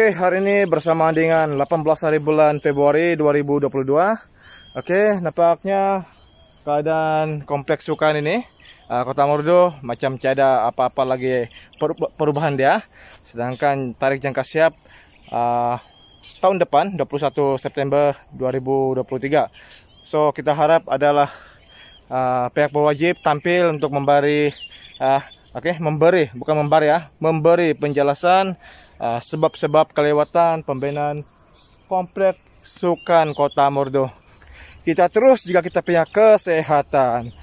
Oke, hari ini bersama dengan 18 hari bulan Februari 2022. Oke, nampaknya keadaan kompleks Sukan ini, uh, Kota Mordo macam ada apa-apa lagi perubahan dia. Sedangkan tarik jangka siap uh, tahun depan 21 September 2023. So, kita harap adalah uh, pihak berwajib tampil untuk memberi uh, oke, okay, memberi bukan memberi ya, memberi penjelasan sebab ah, sebab-sebab kelewatan pembinaan kompleks Sukan Kota Mordo. Kita terus juga kita punya kesehatan.